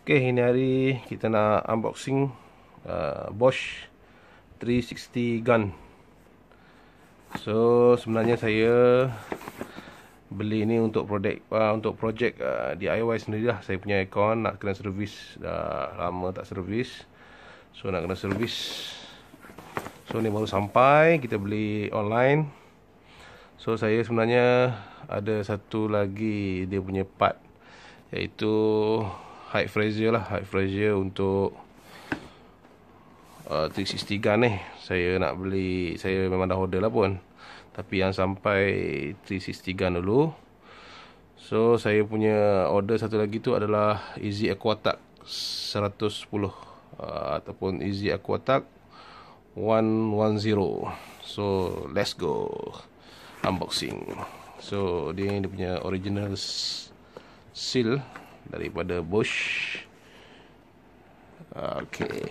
Okay, ini hari kita nak unboxing uh, Bosch 360 gun. So, sebenarnya saya beli ini untuk projek uh, untuk projek uh, DIY sendirilah. Saya punya aircon nak kena servis dah uh, lama tak servis. So, nak kena servis. So, ni baru sampai, kita beli online. So, saya sebenarnya ada satu lagi dia punya part iaitu high freezer lah high freezer untuk uh, 360 gun ni saya nak beli saya memang dah order lah pun tapi yang sampai 360 gun dulu so saya punya order satu lagi tu adalah easy aquatac 110 uh, ataupun easy aquatac 110 so let's go unboxing so dia ni dia punya original seal daripada Bush, Okey.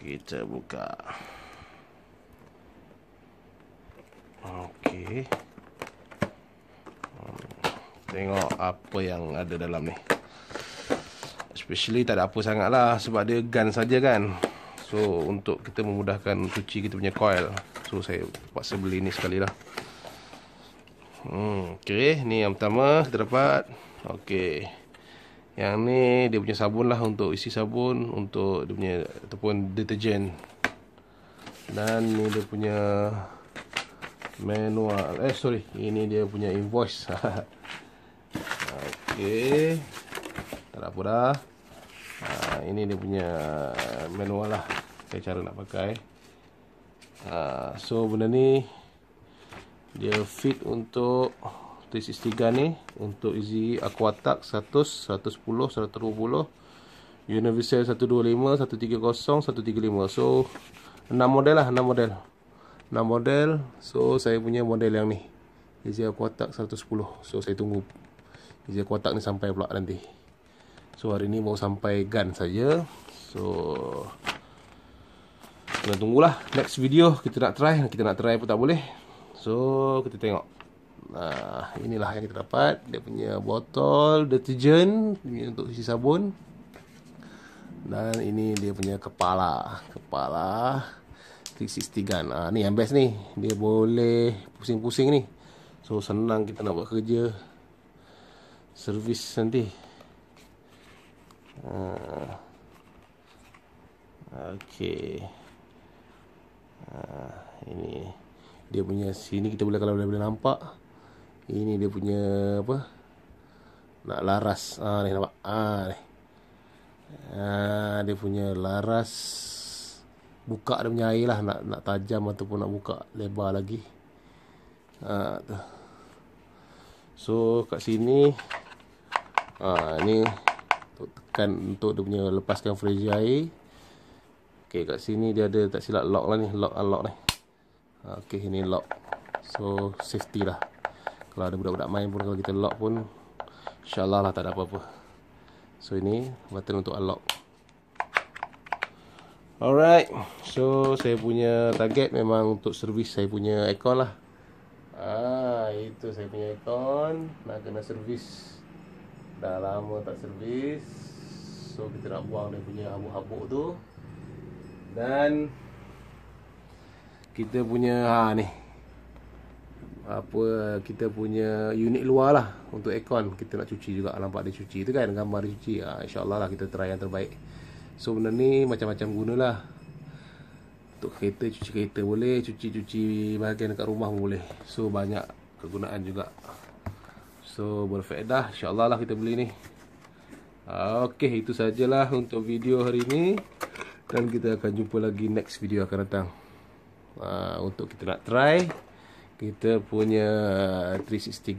Kita buka. Okey. Hmm, tengok apa yang ada dalam ni. Especially tak ada apa sangatlah sebab dia gun saja kan. So untuk kita memudahkan cuci kita punya coil. So saya terpaksa beli ni sekali lah. Hmm, okay, ni yang pertama kita dapat. Okey. Yang ni dia punya sabun lah untuk isi sabun Untuk dia punya ataupun deterjen Dan ni dia punya manual Eh sorry ini dia punya invoice Okey Tak apa dah ha, Ini dia punya manual lah Saya cara nak pakai ha, So benda ni Dia fit untuk Optis S3 ni untuk Easy Aquatac 100 110 120 Universal 125 130 135. So 6 model lah, 6 model. 6 model. So saya punya model yang ni. Easy Aquatac 110. So saya tunggu Easy Aquatac ni sampai pula nanti. So hari ni baru sampai gun saja. So kita tunggulah next video kita nak try, kita nak try pun tak boleh. So kita tengok uh, inilah yang kita dapat dia punya botol deterjen untuk isi sabun dan ini dia punya kepala kepala 360 gun uh, ni yang best ni dia boleh pusing-pusing ni so senang kita nak buat kerja servis nanti uh, Okey. Uh, ini dia punya sini kita boleh kalau boleh, boleh nampak. Ini dia punya apa? Nak laras. Ah ni nampak. Ah ni. Ah dia punya laras buka dia punya air lah nak nak tajam ataupun nak buka lebar lagi. Ah tu. So kat sini ah ni untuk tekan untuk dia punya lepaskan freezer air. Okey kat sini dia ada tak silap lock lah ni, lock unlock ni. Ah, okey ini lock. So safety lah kalau ada budak-budak main pun kalau kita lock pun insyaallah lah tak ada apa-apa so ini button untuk unlock alright so saya punya target memang untuk servis saya punya aircon lah ah itu saya punya aircon nak kena servis dah lama tak servis so kita nak buang dia punya habuk-habuk tu dan kita punya ha ni apa kita punya unit luar lah untuk aircon kita nak cuci juga nampak dia cuci tu kan gambar dia cuci ha, insyaAllah lah kita try yang terbaik so benda ni macam-macam lah untuk kereta cuci kereta boleh cuci-cuci bahagian dekat rumah boleh so banyak kegunaan juga so berfaedah insyaAllah lah kita beli ni ah, ok itu sajalah untuk video hari ni dan kita akan jumpa lagi next video akan datang ha, untuk kita nak try kita punya